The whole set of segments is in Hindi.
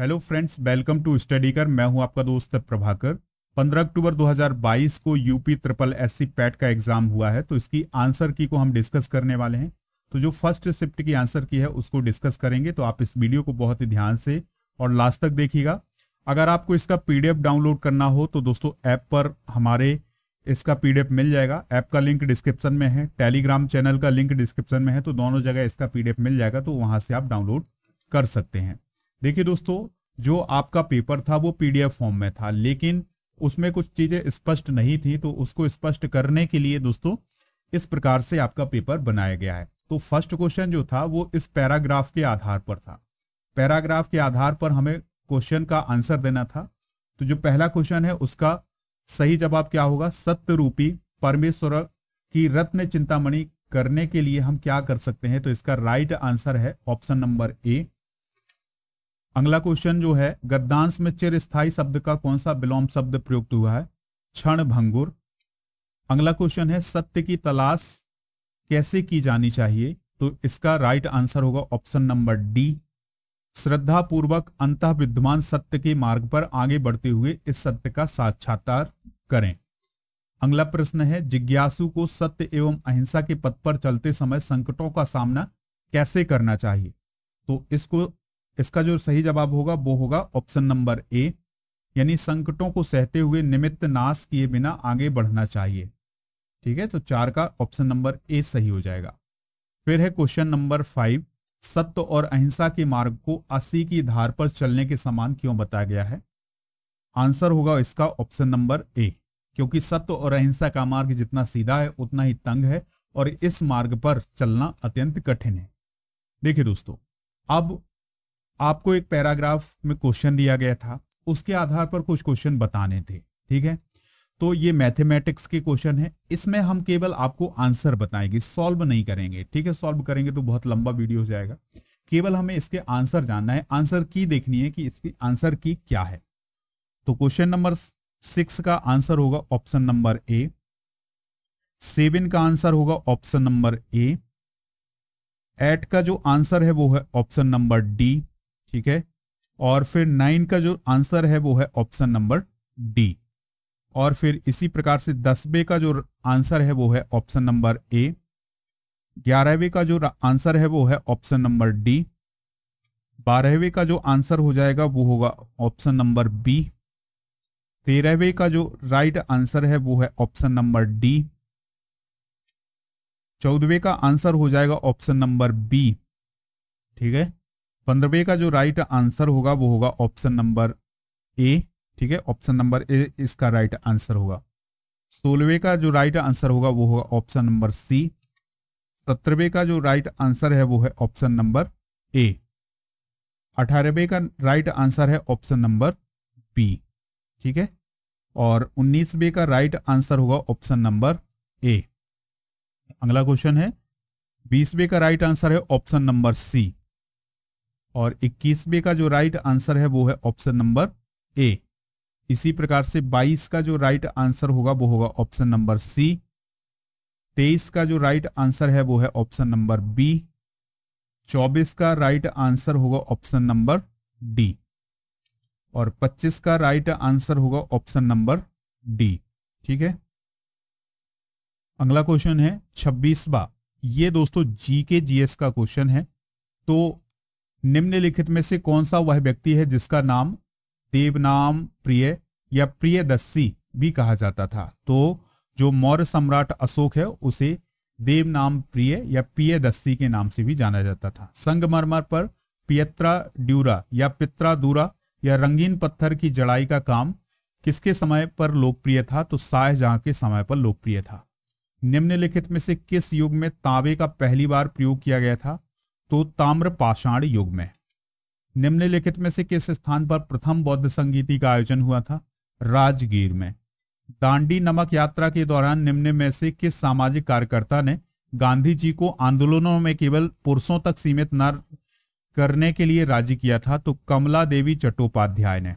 hello friends welcome to study कर मैं हूं आपका दोस्त प्रभाकर 15 अक्टूबर 2022 को यूपी ट्रिपल एस पैट का एग्जाम हुआ है तो इसकी आंसर की को हम डिस्कस करने वाले हैं तो जो फर्स्ट शिफ्ट की आंसर की है उसको डिस्कस करेंगे तो आप इस वीडियो को बहुत ही ध्यान से और लास्ट तक देखिएगा अगर आपको इसका पीडीएफ डाउनलोड करना हो तो दोस्तों ऐप पर हमारे इसका पीडीएफ मिल जाएगा ऐप का लिंक डिस्क्रिप्शन में है टेलीग्राम चैनल का लिंक डिस्क्रिप्शन में है तो दोनों जगह इसका पीडीएफ मिल जाएगा तो वहां से आप डाउनलोड कर सकते हैं देखिए दोस्तों जो आपका पेपर था वो पीडीएफ फॉर्म में था लेकिन उसमें कुछ चीजें स्पष्ट नहीं थी तो उसको स्पष्ट करने के लिए दोस्तों इस प्रकार से आपका पेपर बनाया गया है तो फर्स्ट क्वेश्चन जो था वो इस पैराग्राफ के आधार पर था पैराग्राफ के आधार पर हमें क्वेश्चन का आंसर देना था तो जो पहला क्वेश्चन है उसका सही जवाब क्या होगा सत्य रूपी परमेश्वर की रत्न चिंतामणि करने के लिए हम क्या कर सकते हैं तो इसका राइट आंसर है ऑप्शन नंबर ए अगला क्वेश्चन जो है गद्दांश में चिर स्थायी शब्द का कौन सा विलोम शब्द प्रयुक्त हुआ है क्षण भंगुर अगला क्वेश्चन है सत्य की तलाश कैसे की जानी चाहिए तो इसका राइट आंसर होगा ऑप्शन नंबर डी श्रद्धा पूर्वक अंत विद्यमान सत्य के मार्ग पर आगे बढ़ते हुए इस सत्य का साक्षात्कार करें अगला प्रश्न है जिज्ञासु को सत्य एवं अहिंसा के पथ पर चलते समय संकटों का सामना कैसे करना चाहिए तो इसको इसका जो सही जवाब होगा वो होगा ऑप्शन नंबर ए यानी संकटों को सहते हुए निमित्त नाश किए बिना आगे बढ़ना चाहिए ठीक है तो चार का ऑप्शन नंबर ए सही हो जाएगा फिर है क्वेश्चन नंबर फाइव सत्य और अहिंसा के मार्ग को असी की धार पर चलने के समान क्यों बताया गया है आंसर होगा इसका ऑप्शन नंबर ए क्योंकि सत्य और अहिंसा का मार्ग जितना सीधा है उतना ही तंग है और इस मार्ग पर चलना अत्यंत कठिन है देखिए दोस्तों अब आपको एक पैराग्राफ में क्वेश्चन दिया गया था उसके आधार पर कुछ क्वेश्चन बताने थे ठीक है तो ये मैथमेटिक्स के क्वेश्चन है इसमें हम केवल आपको आंसर बताएंगे सॉल्व नहीं करेंगे ठीक है सॉल्व करेंगे तो बहुत लंबा वीडियो हो जाएगा केवल हमें इसके आंसर जानना है आंसर की देखनी है कि इसकी आंसर की क्या है तो क्वेश्चन नंबर सिक्स का आंसर होगा ऑप्शन नंबर ए सेवन का आंसर होगा ऑप्शन नंबर ए एट का जो आंसर है वो है ऑप्शन नंबर डी ठीक है और फिर नाइन का जो आंसर है वो है ऑप्शन नंबर डी और फिर इसी प्रकार से दसवें का जो आंसर है वो है ऑप्शन नंबर ए ग्यारहवें का जो आंसर है वो है ऑप्शन नंबर डी बारहवें का जो आंसर हो जाएगा वो होगा ऑप्शन नंबर बी तेरहवें का जो राइट आंसर है वो है ऑप्शन नंबर डी चौदहवें का आंसर हो जाएगा ऑप्शन नंबर बी ठीक है पंद्रहवे का जो राइट आंसर होगा वो होगा ऑप्शन नंबर ए ठीक है ऑप्शन नंबर ए इसका राइट आंसर होगा सोलहवे का जो राइट आंसर होगा वो होगा ऑप्शन नंबर सी सत्रहवे का जो राइट आंसर है वो है ऑप्शन नंबर ए अठारहवे का राइट आंसर है ऑप्शन नंबर बी ठीक है और उन्नीसवे का राइट आंसर होगा ऑप्शन नंबर ए अगला क्वेश्चन है बीसवे का राइट आंसर है ऑप्शन नंबर सी और इक्कीसवे का जो राइट आंसर है वो है ऑप्शन नंबर ए इसी प्रकार से 22 का जो राइट आंसर होगा वो होगा ऑप्शन नंबर सी 23 का जो राइट आंसर है वो है ऑप्शन नंबर बी 24 का राइट आंसर होगा ऑप्शन नंबर डी और 25 का राइट आंसर होगा ऑप्शन नंबर डी ठीक है अगला क्वेश्चन है छब्बीसवा ये दोस्तों जी के जीएस का क्वेश्चन है तो निम्नलिखित में से कौन सा वह व्यक्ति है जिसका नाम देवनाम प्रिय या प्रियदस्सी भी कहा जाता था तो जो मौर्य सम्राट अशोक है उसे देवनाम प्रिय या प्रियदस्सी के नाम से भी जाना जाता था संगमरमर पर पियत्रा ड्यूरा या पित्रा दूरा या रंगीन पत्थर की जड़ाई का काम किसके समय पर लोकप्रिय था तो शाहजहां के समय पर लोकप्रिय था निम्नलिखित में से किस युग में तांबे का पहली बार प्रयोग किया गया था तो ताम्र पाषाण युग में निम्नलिखित में से किस स्थान पर प्रथम बौद्ध संगीति का आयोजन हुआ था राजगीर में दांडी नमक यात्रा के दौरान निम्न में से किस सामाजिक कार्यकर्ता ने गांधी जी को आंदोलनों में केवल पुरुषों तक सीमित न करने के लिए राजी किया था तो कमला देवी चट्टोपाध्याय ने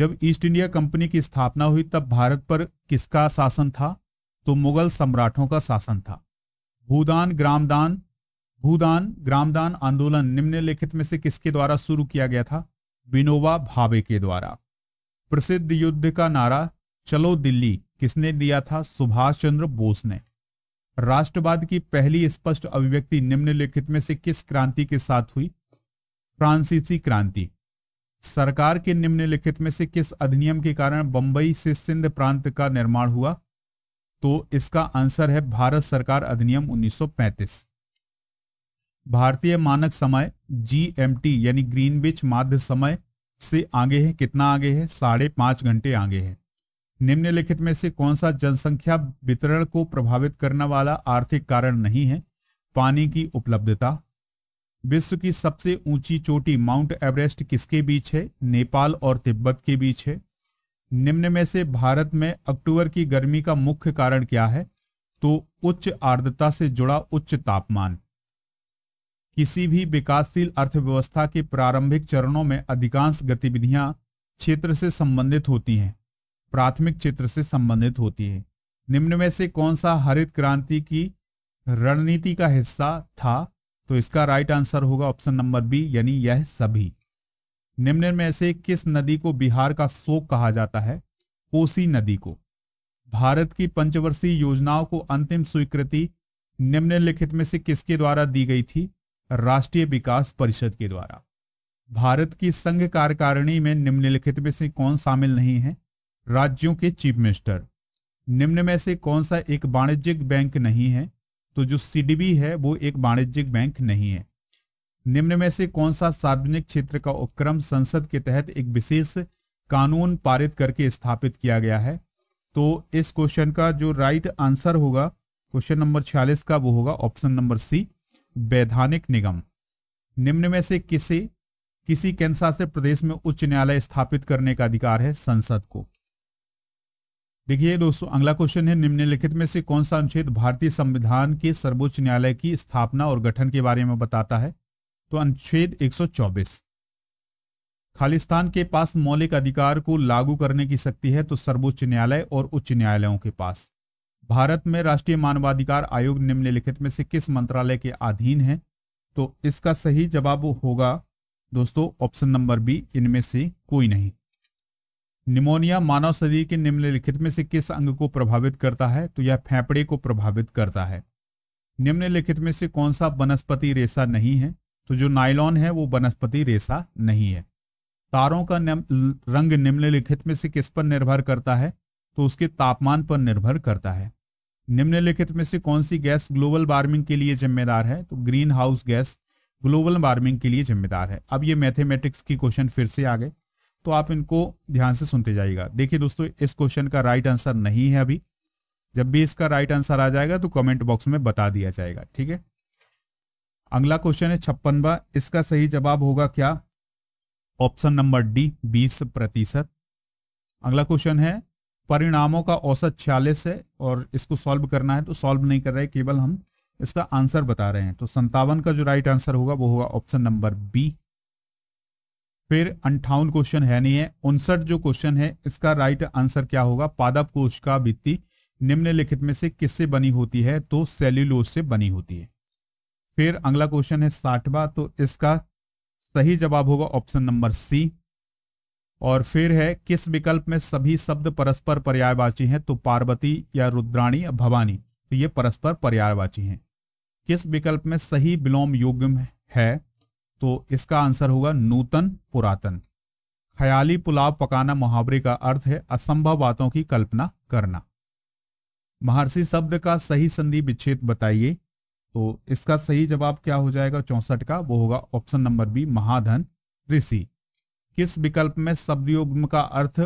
जब ईस्ट इंडिया कंपनी की स्थापना हुई तब भारत पर किसका शासन था तो मुगल सम्राटों का शासन था भूदान ग्रामदान भूदान ग्रामदान आंदोलन निम्नलिखित में से किसके द्वारा शुरू किया गया था विनोबा भावे के द्वारा प्रसिद्ध युद्ध का नारा चलो दिल्ली किसने दिया था सुभाष चंद्र बोस ने राष्ट्रवाद की पहली स्पष्ट अभिव्यक्ति निम्नलिखित में से किस क्रांति के साथ हुई फ्रांसीसी क्रांति सरकार के निम्नलिखित में से किस अधिनियम के कारण बंबई से सिंध प्रांत का निर्माण हुआ तो इसका आंसर है भारत सरकार अधिनियम 1935 भारतीय मानक समय जी यानी ग्रीन बिच माध्य समय से आगे है कितना आगे है साढ़े पांच घंटे आगे है निम्नलिखित में से कौन सा जनसंख्या वितरण को प्रभावित करने वाला आर्थिक कारण नहीं है पानी की उपलब्धता विश्व की सबसे ऊंची चोटी माउंट एवरेस्ट किसके बीच है नेपाल और तिब्बत के बीच है निम्न में से भारत में अक्टूबर की गर्मी का मुख्य कारण क्या है तो उच्च आर्द्रता से जुड़ा उच्च तापमान किसी भी विकासशील अर्थव्यवस्था के प्रारंभिक चरणों में अधिकांश गतिविधियां क्षेत्र से संबंधित होती हैं प्राथमिक क्षेत्र से संबंधित होती है निम्न में से कौन सा हरित क्रांति की रणनीति का हिस्सा था तो इसका राइट आंसर होगा ऑप्शन नंबर बी यानी यह सभी निम्न में से किस नदी को बिहार का शोक कहा जाता है कोसी नदी को भारत की पंचवर्षीय योजनाओं को अंतिम स्वीकृति निम्नलिखित में से किसके द्वारा दी गई थी राष्ट्रीय विकास परिषद के द्वारा भारत की संघ कार्यकारिणी में निम्नलिखित में से कौन शामिल नहीं है राज्यों के चीफ मिनिस्टर निम्न में से कौन सा एक वाणिज्यिक बैंक नहीं है तो जो सीडीबी है वो एक वाणिज्यिक बैंक नहीं है निम्न में से कौन सा सार्वजनिक क्षेत्र का उपक्रम संसद के तहत एक विशेष कानून पारित करके स्थापित किया गया है तो इस क्वेश्चन का जो राइट आंसर होगा क्वेश्चन नंबर छियालीस का वो होगा ऑप्शन नंबर सी वैधानिक निगम निम्न में से किसे किसी केंद्र शासित प्रदेश में उच्च न्यायालय स्थापित करने का अधिकार है संसद को देखिए दोस्तों अगला क्वेश्चन है निम्नलिखित में से कौन सा अनुच्छेद भारतीय संविधान के सर्वोच्च न्यायालय की स्थापना और गठन के बारे में बताता है तो अनुच्छेद 124 खालिस्तान के पास मौलिक अधिकार को लागू करने की शक्ति है तो सर्वोच्च न्यायालय और उच्च न्यायालयों के पास भारत में राष्ट्रीय मानवाधिकार आयोग निम्नलिखित में से किस मंत्रालय के अधीन है तो इसका सही जवाब होगा दोस्तों ऑप्शन नंबर बी इनमें से कोई नहीं निमोनिया मानव शरीर के निम्नलिखित में से किस अंग को प्रभावित करता है तो यह फेफड़े को प्रभावित करता है निम्नलिखित में से कौन सा वनस्पति रेशा नहीं है तो जो नाइलॉन है वो वनस्पति रेशा नहीं है तारों का रंग निम्नलिखित में से किस पर निर्भर करता है तो उसके तापमान पर निर्भर करता है निम्नलिखित में से कौन सी गैस ग्लोबल वार्मिंग के लिए जिम्मेदार है तो greenhouse gas global warming के लिए जिम्मेदार है अब ये मैथमेटिक्स की क्वेश्चन फिर से आ गए तो आप इनको ध्यान से सुनते जाइएगा देखिए दोस्तों इस क्वेश्चन का राइट आंसर नहीं है अभी जब भी इसका राइट आंसर आ जाएगा तो कमेंट बॉक्स में बता दिया जाएगा ठीक है अगला क्वेश्चन है छप्पनवा इसका सही जवाब होगा क्या ऑप्शन नंबर डी बीस प्रतिशत अगला क्वेश्चन है परिणामों का औसत छियालीस है और इसको सॉल्व करना है तो सॉल्व नहीं कर रहे केवल हम इसका आंसर बता रहे हैं तो संतावन का जो राइट आंसर होगा वो होगा ऑप्शन नंबर बी फिर अंठावन क्वेश्चन है नहीं है उनसठ जो क्वेश्चन है इसका राइट आंसर क्या होगा पादप कोश का भित्ति निम्नलिखित में से किससे बनी होती है तो सेल्यूलोज से बनी होती है फिर अगला क्वेश्चन है साठवा तो इसका सही जवाब होगा ऑप्शन नंबर सी और फिर है किस विकल्प में सभी शब्द परस्पर पर्यायवाची हैं तो पार्वती या रुद्राणी या भवानी तो ये परस्पर पर्यायवाची हैं किस विकल्प में सही विलोम योग्य है तो इसका आंसर होगा नूतन पुरातन ख्याली पुलाव पकाना मुहावरे का अर्थ है असंभव बातों की कल्पना करना महर्षि शब्द का सही संधि विच्छेद बताइए तो इसका सही जवाब क्या हो जाएगा चौसठ का वो होगा ऑप्शन नंबर बी महाधन ऋषि किस विकल्प में शब्द युग्म का अर्थ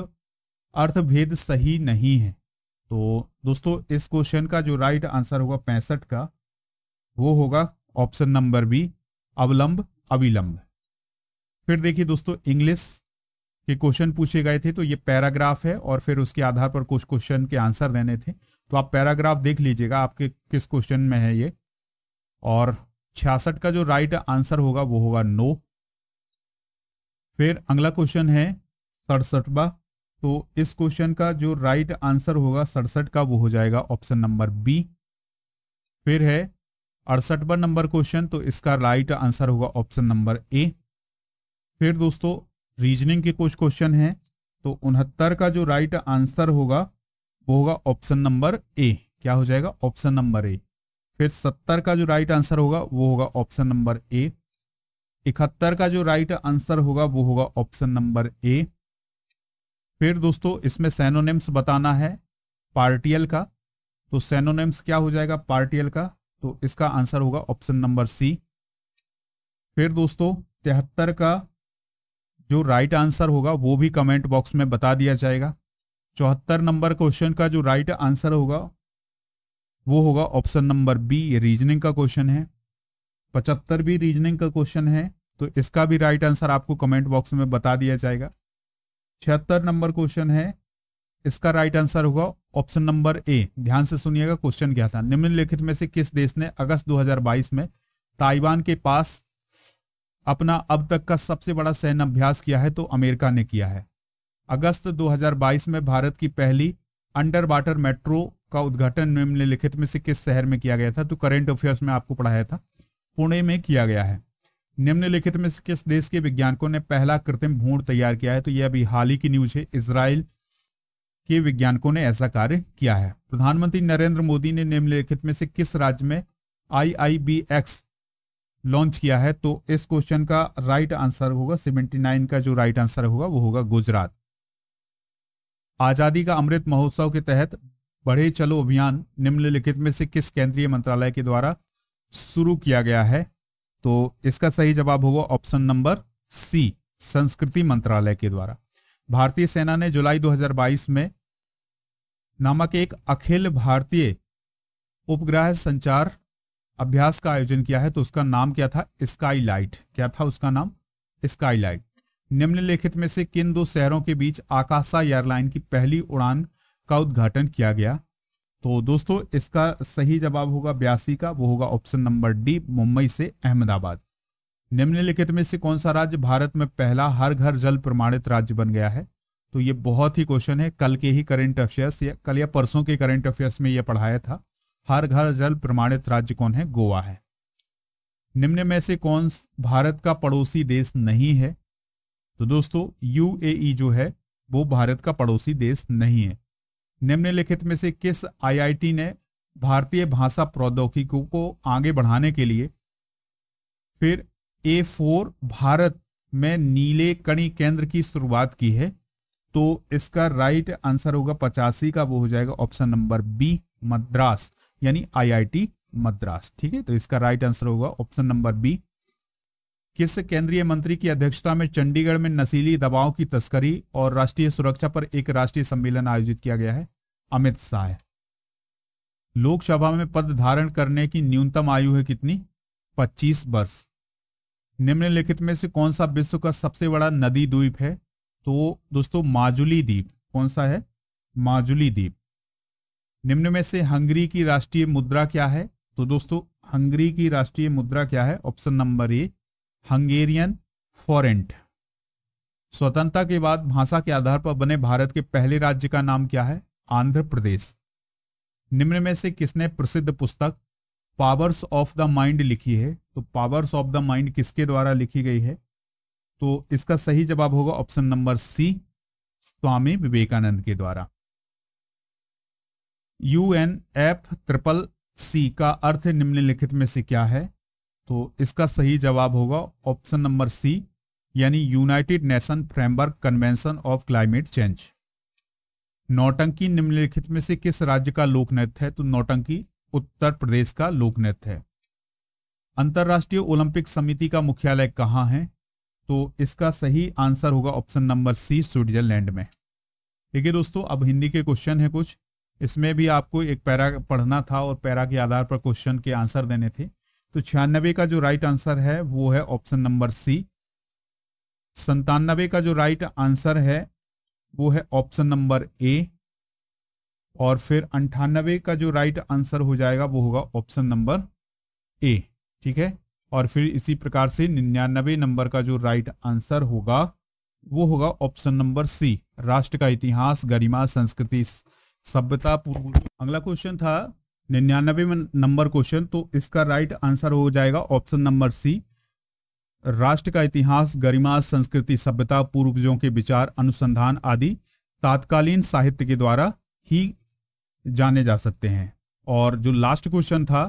अर्थ भेद सही नहीं है तो दोस्तों इस क्वेश्चन का जो राइट आंसर होगा पैंसठ का वो होगा ऑप्शन नंबर बी अवलंब अविलंब फिर देखिए दोस्तों इंग्लिश के क्वेश्चन पूछे गए थे तो ये पैराग्राफ है और फिर उसके आधार पर कुछ क्वेश्चन के आंसर देने थे तो आप पैराग्राफ देख लीजिएगा आपके किस क्वेश्चन में है ये और छियासठ का जो राइट आंसर होगा वो होगा नो फिर अगला क्वेश्चन है सड़सठवा तो इस क्वेश्चन का जो राइट आंसर होगा सड़सठ का वो हो जाएगा ऑप्शन नंबर बी फिर है अड़सठवा नंबर क्वेश्चन तो इसका राइट आंसर होगा ऑप्शन नंबर ए फिर दोस्तों रीजनिंग के कुछ क्वेश्चन हैं तो उनहत्तर का जो राइट आंसर होगा वो होगा ऑप्शन नंबर ए क्या हो जाएगा ऑप्शन नंबर ए फिर सत्तर का जो राइट आंसर होगा वो होगा ऑप्शन नंबर ए इकहत्तर का जो राइट आंसर होगा वो होगा ऑप्शन नंबर ए फिर दोस्तों इसमें सेनोनिम्स बताना है पार्टियल का तो सेनोनिम्स क्या हो जाएगा पार्टियल का तो इसका आंसर होगा ऑप्शन नंबर सी फिर दोस्तों तिहत्तर का जो राइट आंसर होगा वो भी कमेंट बॉक्स में बता दिया जाएगा चौहत्तर नंबर क्वेश्चन का जो राइट आंसर होगा वो होगा ऑप्शन नंबर बी ये रीजनिंग का क्वेश्चन है पचहत्तर भी रीजनिंग का क्वेश्चन है तो इसका भी राइट आंसर आपको कमेंट बॉक्स में बता दिया जाएगा छिहत्तर नंबर क्वेश्चन है इसका राइट आंसर होगा ऑप्शन नंबर ए ध्यान से सुनिएगा क्वेश्चन क्या था निम्नलिखित में से किस देश ने अगस्त 2022 में ताइवान के पास अपना अब तक का सबसे बड़ा सैन्य अभ्यास किया है तो अमेरिका ने किया है अगस्त 2022 में भारत की पहली अंडर वाटर मेट्रो का उद्घाटन निम्नलिखित में से किस शहर में किया गया था तो करेंट अफेयर्स में आपको पढ़ाया था पुणे में किया गया है निम्नलिखित में किस देश के वैज्ञानिकों ने पहला कृत्रिम भूण तैयार किया है तो यह अभी हाल ही की न्यूज है इसराइल के वैज्ञानिकों ने ऐसा कार्य किया है प्रधानमंत्री नरेंद्र मोदी ने निम्नलिखित में से किस राज्य में आईआईबीएक्स लॉन्च किया है तो इस क्वेश्चन का राइट आंसर होगा सेवेंटी नाइन का जो राइट आंसर होगा वो होगा गुजरात आजादी का अमृत महोत्सव के तहत बढ़े चलो अभियान निम्नलिखित में से किस केंद्रीय मंत्रालय के द्वारा शुरू किया गया है तो इसका सही जवाब होगा ऑप्शन नंबर सी संस्कृति मंत्रालय के द्वारा भारतीय सेना ने जुलाई 2022 में नामक एक अखिल भारतीय उपग्रह संचार अभ्यास का आयोजन किया है तो उसका नाम क्या था स्काईलाइट क्या था उसका नाम स्काईलाइट निम्नलिखित में से किन दो शहरों के बीच आकाशा एयरलाइन की पहली उड़ान का उद्घाटन किया गया तो दोस्तों इसका सही जवाब होगा बयासी का वो होगा ऑप्शन नंबर डी मुंबई से अहमदाबाद निम्नलिखित में से कौन सा राज्य भारत में पहला हर घर जल प्रमाणित राज्य बन गया है तो ये बहुत ही क्वेश्चन है कल के ही करंट अफेयर्स या कल या परसों के करंट अफेयर्स में यह पढ़ाया था हर घर जल प्रमाणित राज्य कौन है गोवा है निम्न में से कौन भारत का पड़ोसी देश नहीं है तो दोस्तों यूएई e जो है वो भारत का पड़ोसी देश नहीं है निम्नलिखित में से किस आईआईटी ने भारतीय भाषा प्रौद्योगिकी को आगे बढ़ाने के लिए फिर ए फोर भारत में नीले कणी केंद्र की शुरुआत की है तो इसका राइट आंसर होगा पचासी का वो हो जाएगा ऑप्शन नंबर बी मद्रास यानी आईआईटी मद्रास ठीक है तो इसका राइट आंसर होगा ऑप्शन नंबर बी किस केंद्रीय मंत्री की अध्यक्षता में चंडीगढ़ में नशीली दवाओं की तस्करी और राष्ट्रीय सुरक्षा पर एक राष्ट्रीय सम्मेलन आयोजित किया गया है अमित शाह लोकसभा में पद धारण करने की न्यूनतम आयु है कितनी 25 वर्ष निम्नलिखित में से कौन सा विश्व का सबसे बड़ा नदी द्वीप है तो दोस्तों माजुली द्वीप कौन सा है माजुली द्वीप निम्न में से हंगरी की राष्ट्रीय मुद्रा क्या है तो दोस्तों हंगरी की राष्ट्रीय मुद्रा क्या है option number A Hungarian forint स्वतंत्रता के बाद भाषा के आधार पर बने भारत के पहले राज्य का नाम क्या है आंध्र प्रदेश निम्न में से किसने प्रसिद्ध पुस्तक पावर्स ऑफ द माइंड लिखी है तो पावर्स ऑफ द माइंड किसके द्वारा लिखी गई है तो इसका सही जवाब होगा option number C Swami Vivekananda के द्वारा U N F triple C का अर्थ निम्नलिखित में से क्या है तो इसका सही जवाब होगा ऑप्शन नंबर सी यानी united nation framework convention of climate change नौटंकी निम्नलिखित में से किस राज्य का लोक नृत्य है तो नौटंकी उत्तर प्रदेश का लोक नृत्य है अंतर्राष्ट्रीय ओलंपिक समिति का मुख्यालय कहाँ है तो इसका सही आंसर होगा ऑप्शन नंबर सी स्विट्जरलैंड में ठीक है दोस्तों अब हिंदी के क्वेश्चन है कुछ इसमें भी आपको एक पैरा पढ़ना था और पैरा के आधार पर क्वेश्चन के आंसर देने थे तो छियानबे का जो राइट आंसर है वो है ऑप्शन नंबर सी संतानबे का जो राइट आंसर है वो है ऑप्शन नंबर ए और फिर अंठानबे का जो राइट आंसर हो जाएगा वो होगा ऑप्शन नंबर ए ठीक है और फिर इसी प्रकार से निन्यानबे नंबर का जो राइट आंसर होगा वो होगा ऑप्शन नंबर सी राष्ट्र का इतिहास गरिमा संस्कृति सभ्यता पूर्व अगला क्वेश्चन था निन्यानवे नंबर क्वेश्चन तो इसका राइट आंसर हो जाएगा ऑप्शन नंबर सी राष्ट्र का इतिहास गरिमा संस्कृति सभ्यता पूर्वजों के विचार अनुसंधान आदि तात्कालीन साहित्य के द्वारा ही जाने जा सकते हैं और जो लास्ट क्वेश्चन था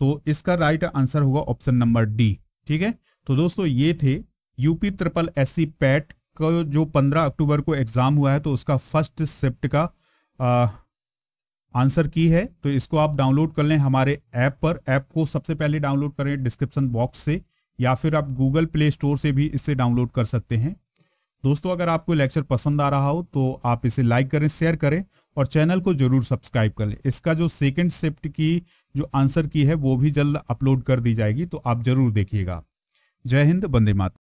तो इसका राइट आंसर होगा ऑप्शन नंबर डी ठीक है तो दोस्तों ये थे यूपी ट्रिपल एस पैट का जो 15 अक्टूबर को एग्जाम हुआ है तो उसका फर्स्ट शिफ्ट का आंसर की है तो इसको आप डाउनलोड कर लें हमारे ऐप पर ऐप को सबसे पहले डाउनलोड करें डिस्क्रिप्शन बॉक्स से या फिर आप गूगल प्ले स्टोर से भी इसे डाउनलोड कर सकते हैं दोस्तों अगर आपको लेक्चर पसंद आ रहा हो तो आप इसे लाइक करें शेयर करें और चैनल को जरूर सब्सक्राइब कर लें इसका जो सेकेंड शिफ्ट की जो आंसर की है वो भी जल्द अपलोड कर दी जाएगी तो आप जरूर देखिएगा जय हिंद बंदे माता